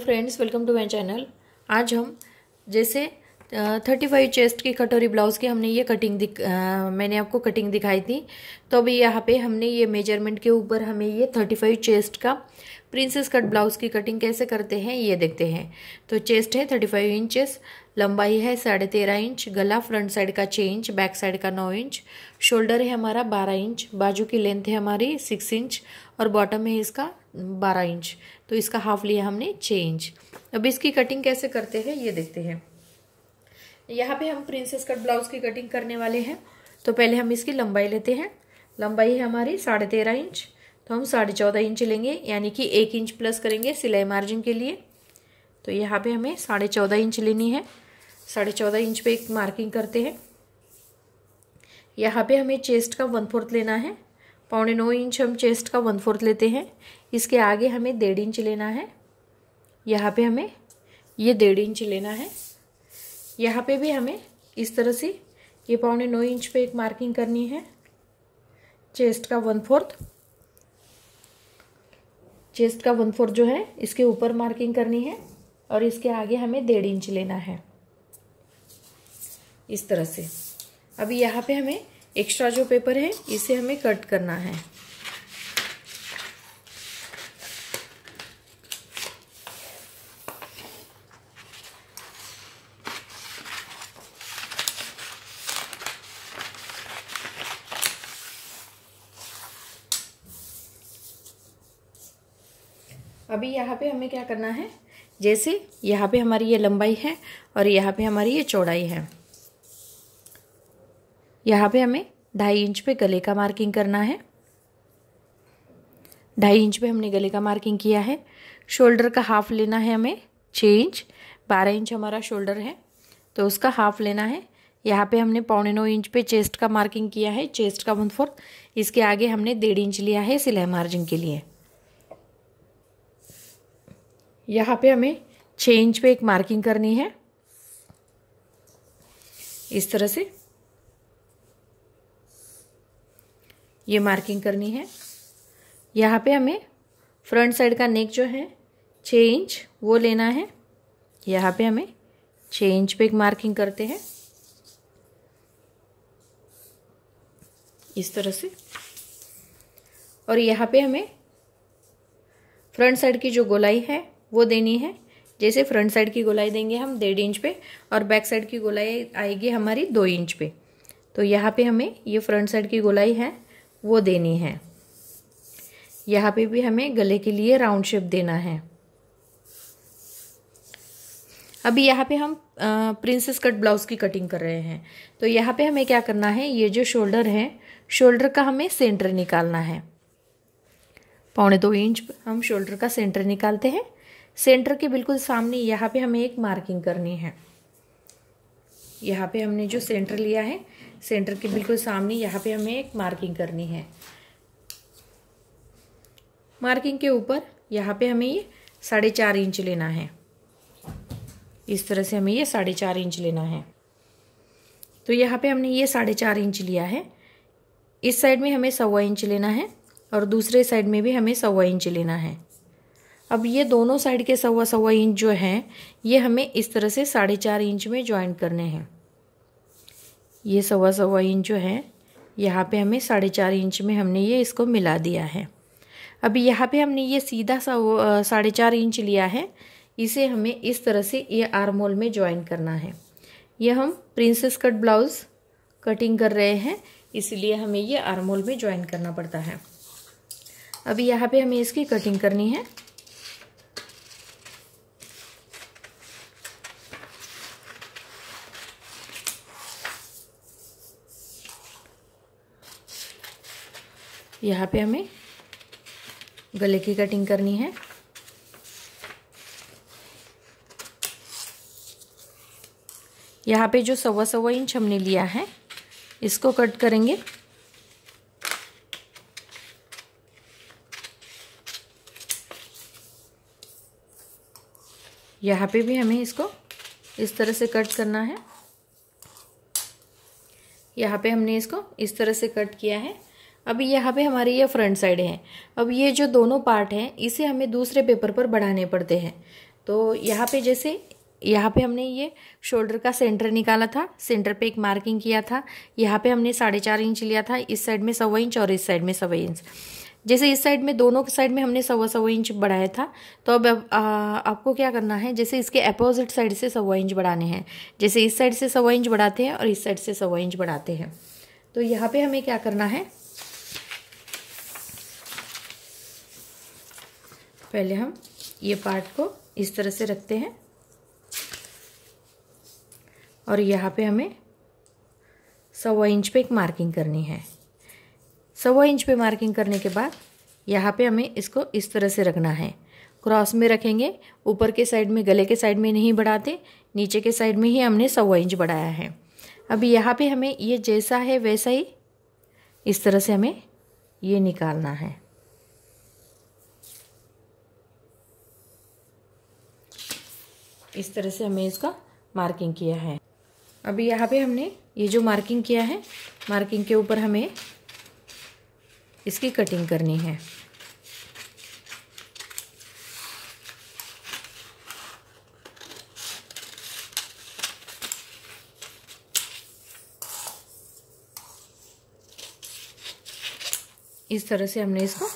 friends welcome to my channel आज हम जैसे थर्टी फाइव चेस्ट की कटोरी ब्लाउज़ की हमने ये कटिंग दिख आ, मैंने आपको कटिंग दिखाई थी तो अभी यहाँ पे हमने ये मेजरमेंट के ऊपर हमें ये थर्टी फाइव चेस्ट का प्रिंसेस कट ब्लाउज़ की कटिंग कैसे करते हैं ये देखते हैं तो चेस्ट है थर्टी फाइव इंचेस लंबाई है साढ़े तेरह इंच गला फ्रंट साइड का छः इंच बैक साइड का नौ इंच शोल्डर है हमारा बारह इंच बाजू की लेंथ है हमारी सिक्स इंच और बॉटम है इसका बारह इंच तो इसका हाफ लिया हमने छः इंच अब इसकी कटिंग कैसे करते हैं ये देखते हैं यहाँ पे हम प्रिंसेस कट ब्लाउज की कटिंग करने वाले हैं तो पहले हम इसकी लंबाई लेते हैं लंबाई है हमारी साढ़े तेरह इंच तो हम साढ़े चौदह इंच लेंगे यानी कि एक इंच प्लस करेंगे सिलाई मार्जिन के लिए तो यहाँ पे हमें साढ़े चौदह इंच लेनी है साढ़े चौदह इंच पे एक मार्किंग करते हैं यहाँ पे हमें चेस्ट का वन फोर्थ लेना है पौने नौ इंच हम चेस्ट का वन फोर्थ लेते हैं इसके आगे हमें डेढ़ इंच लेना है यहाँ पे हमें ये डेढ़ इंच लेना है यहाँ पे भी हमें इस तरह से ये पौने नौ इंच पे एक मार्किंग करनी है चेस्ट का वन फोर्थ चेस्ट का वन फोर्थ जो है इसके ऊपर मार्किंग करनी है और इसके आगे हमें डेढ़ इंच लेना है इस तरह से अभी यहाँ पे हमें एक्स्ट्रा जो पेपर है इसे हमें कट करना है अभी यहाँ पे हमें क्या करना है जैसे यहाँ पे हमारी ये लंबाई है और यहाँ पे हमारी ये चौड़ाई है यहाँ पे हमें ढाई इंच पे गले का मार्किंग करना है ढाई इंच पे हमने गले का मार्किंग किया है शोल्डर का हाफ लेना है हमें छः इंच बारह इंच हमारा शोल्डर है तो उसका हाफ लेना है यहाँ पे हमने पौने नौ इंच पे चेस्ट का मार्किंग किया है चेस्ट का वन फोर्थ इसके आगे हमने डेढ़ इंच लिया है सिलाई मार्जिन के लिए यहाँ पे हमें छः इंच पे एक मार्किंग करनी है इस तरह से ये मार्किंग करनी है यहाँ पे हमें फ्रंट साइड का नेक जो है छः इंच वो लेना है यहाँ पे हमें छः इंच पे एक मार्किंग करते हैं इस तरह से और यहाँ पे हमें फ्रंट साइड की जो गोलाई है वो देनी है जैसे फ्रंट साइड की गोलाई देंगे हम डेढ़ इंच पे और बैक साइड की गोलाई आएगी हमारी दो इंच पे तो यहाँ पे हमें ये फ्रंट साइड की गोलाई है वो देनी है यहाँ पे भी हमें गले के लिए राउंड शेप देना है अभी यहाँ पे हम प्रिंसेस कट ब्लाउज़ की कटिंग कर रहे हैं तो यहाँ पे हमें क्या करना है ये जो शोल्डर है शोल्डर का हमें सेंटर निकालना है पौने दो इंच हम शोल्डर का सेंटर निकालते हैं सेंटर के बिल्कुल सामने यहाँ पे हमें एक मार्किंग करनी है यहाँ पे हमने जो सेंटर लिया है सेंटर के बिल्कुल सामने यहाँ पे हमें एक मार्किंग करनी है मार्किंग के ऊपर यहाँ पे हमें ये साढ़े चार इंच लेना है इस तरह से हमें ये साढ़े चार इंच लेना है तो यहाँ पे हमने ये साढ़े चार इंच लिया है इस साइड में हमें सवा इंच लेना है और दूसरे साइड में भी हमें सवा इंच लेना है अब ये दोनों साइड के सवा सवा इंच जो हैं ये हमें इस तरह से साढ़े चार इंच में ज्वाइन करने हैं ये सवा सवा इंच जो है यहाँ पे हमें साढ़े चार इंच में हमने ये इसको मिला दिया है अभी यहाँ पे हमने ये सीधा सा साढ़े चार इंच लिया है इसे हमें इस तरह से ये आर्मोल में ज्वाइन करना है ये हम प्रिंसेस कट ब्लाउज़ कटिंग कर रहे हैं इसलिए हमें ये आर्मोल में ज्वाइन करना पड़ता है अभी यहाँ पे हमें इसकी कटिंग करनी है यहाँ पे हमें गले की कटिंग करनी है यहाँ पे जो सवा सवा इंच हमने लिया है इसको कट करेंगे यहाँ पे भी हमें इसको इस तरह से कट करना है यहाँ पे हमने इसको इस तरह से कट किया है अब यहाँ पे हमारी ये फ्रंट साइड है अब ये जो दोनों पार्ट हैं इसे हमें दूसरे पेपर पर बढ़ाने पड़ते हैं तो यहाँ पे जैसे यहाँ पे हमने ये शोल्डर का सेंटर निकाला था सेंटर पे एक मार्किंग किया था यहाँ पे हमने साढ़े चार इंच लिया था इस साइड में सवा इंच और इस साइड में सवा इंच जैसे इस साइड में दोनों साइड में हमने सवा सवा इंच बढ़ाया था तो अब आ, आपको क्या करना है जैसे इसके अपोजिट साइड से सवा इंच बढ़ाने हैं जैसे इस साइड से सवा इंच बढ़ाते हैं और इस साइड से सवा इंच बढ़ाते हैं तो यहाँ पे हमें क्या करना है पहले हम ये पार्ट को इस तरह से रखते हैं और यहाँ पे हमें सवा इंच पे एक मार्किंग करनी है सवा इंच पे मार्किंग करने के बाद यहाँ पे हमें इसको इस तरह से रखना है क्रॉस में रखेंगे ऊपर के साइड में गले के साइड में नहीं बढ़ाते नीचे के साइड में ही हमने सवा इंच बढ़ाया है अब यहाँ पे हमें ये जैसा है वैसा ही इस तरह से हमें ये निकालना है इस तरह से हमें इसका मार्किंग किया है अभी यहाँ पे हमने ये जो मार्किंग किया है मार्किंग के ऊपर हमें इसकी कटिंग करनी है इस तरह से हमने इसको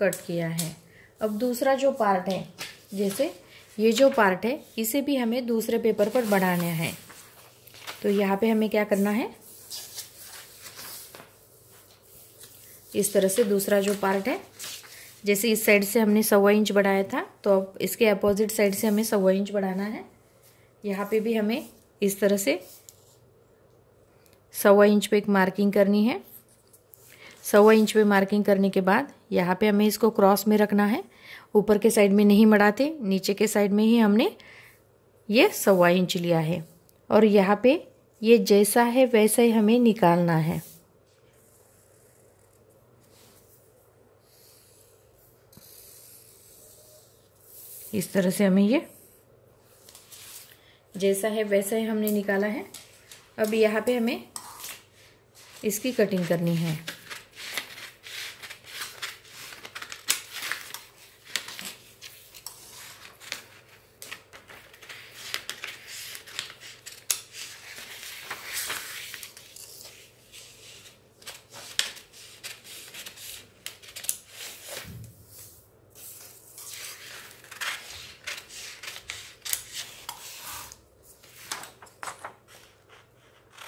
कट किया है अब दूसरा जो पार्ट है जैसे ये जो पार्ट है इसे भी हमें दूसरे पेपर पर बढ़ाना है तो यहाँ पे हमें क्या करना है इस तरह से दूसरा जो पार्ट है जैसे इस साइड से हमने सवा इंच बढ़ाया था तो अब इसके अपोजिट साइड से हमें सवा इंच बढ़ाना है यहाँ पे भी हमें इस तरह से सवा इंच पे एक मार्किंग करनी है सवा इंच पे मार्किंग करने के बाद यहाँ पे हमें इसको क्रॉस में रखना है ऊपर के साइड में नहीं मड़ाते नीचे के साइड में ही हमने ये सवा इंच लिया है और यहाँ पे ये जैसा है वैसा ही हमें निकालना है इस तरह से हमें ये जैसा है वैसा ही हमने निकाला है अब यहाँ पे हमें इसकी कटिंग करनी है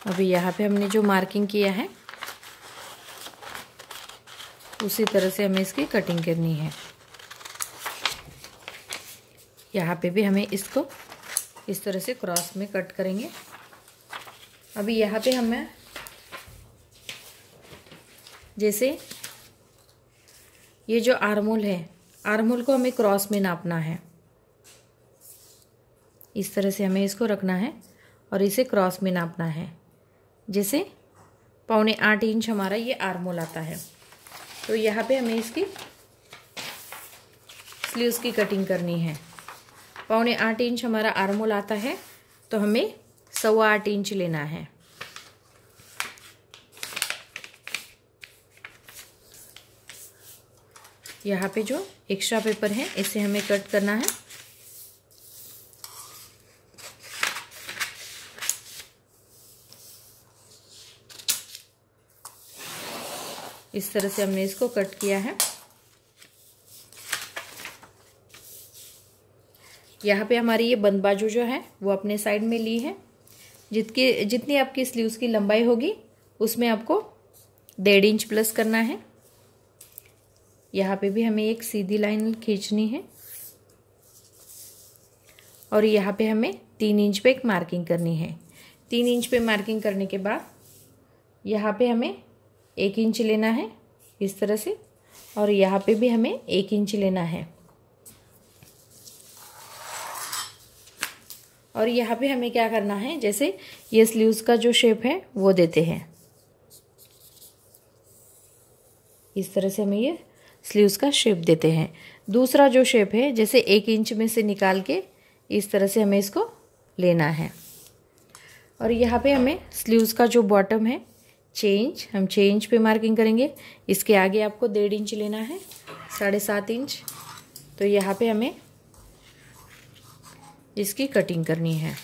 अभी यहाँ पे हमने जो मार्किंग किया है उसी तरह से हमें इसकी कटिंग करनी है यहाँ पे भी हमें इसको इस तरह से क्रॉस में कट करेंगे अभी यहाँ पे हमें जैसे ये जो आरमोल है आरमोल को हमें क्रॉस में नापना है इस तरह से हमें इसको रखना है और इसे क्रॉस में नापना है जैसे पौने आठ इंच हमारा ये आर्मोल आता है तो यहाँ पे हमें इसकी स्लीव्स की कटिंग करनी है पौने आठ इंच हमारा आर्मोल आता है तो हमें सवा आठ इंच लेना है यहाँ पे जो एक्स्ट्रा पेपर है इसे हमें कट करना है इस तरह से हमने इसको कट किया है यहाँ पे हमारी ये बंद बाजू जो है वो अपने साइड में ली है जितकी जितनी आपकी स्लीव्स की लंबाई होगी उसमें आपको डेढ़ इंच प्लस करना है यहाँ पे भी हमें एक सीधी लाइन खींचनी है और यहाँ पे हमें तीन इंच पे एक मार्किंग करनी है तीन इंच पे मार्किंग करने के बाद यहाँ पे हमें एक इंच लेना है इस तरह से और यहाँ पे भी हमें एक इंच लेना है और यहाँ पे हमें क्या करना है जैसे ये स्लीव्स का जो शेप है वो देते हैं इस तरह से हमें ये स्लीव्स का शेप देते हैं दूसरा जो शेप है जैसे एक इंच में से निकाल के इस तरह से हमें इसको लेना है और यहाँ पे हमें स्लीव्स का जो बॉटम है चेंज हम चेंज पे मार्किंग करेंगे इसके आगे आपको डेढ़ इंच लेना है साढ़े सात इंच तो यहाँ पे हमें इसकी कटिंग करनी है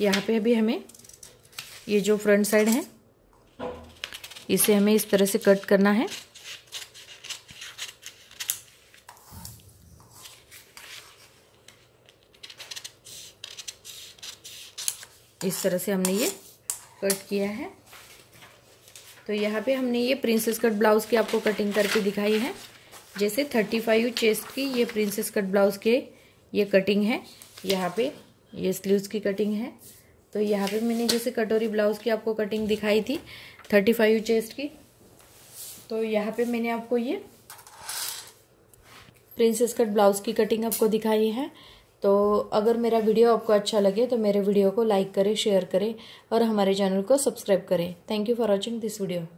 यहाँ पे अभी हमें ये जो फ्रंट साइड है इसे हमें इस तरह से कट करना है इस तरह से हमने ये कट किया है तो यहाँ पे हमने ये प्रिंसेस कट ब्लाउज़ की आपको कटिंग करके दिखाई है जैसे थर्टी फाइव चेस्ट की ये प्रिंसेस कट ब्लाउज़ के ये कटिंग है यहाँ पे ये स्लीव्स की कटिंग है तो यहाँ पे मैंने जैसे कटोरी ब्लाउज़ की आपको कटिंग दिखाई थी थर्टी फाइव चेस्ट की तो यहाँ पे मैंने आपको ये प्रिंसेस कट ब्लाउज़ की कटिंग आपको दिखाई है तो अगर मेरा वीडियो आपको अच्छा लगे तो मेरे वीडियो को लाइक करें शेयर करें और हमारे चैनल को सब्सक्राइब करें thank you for watching this video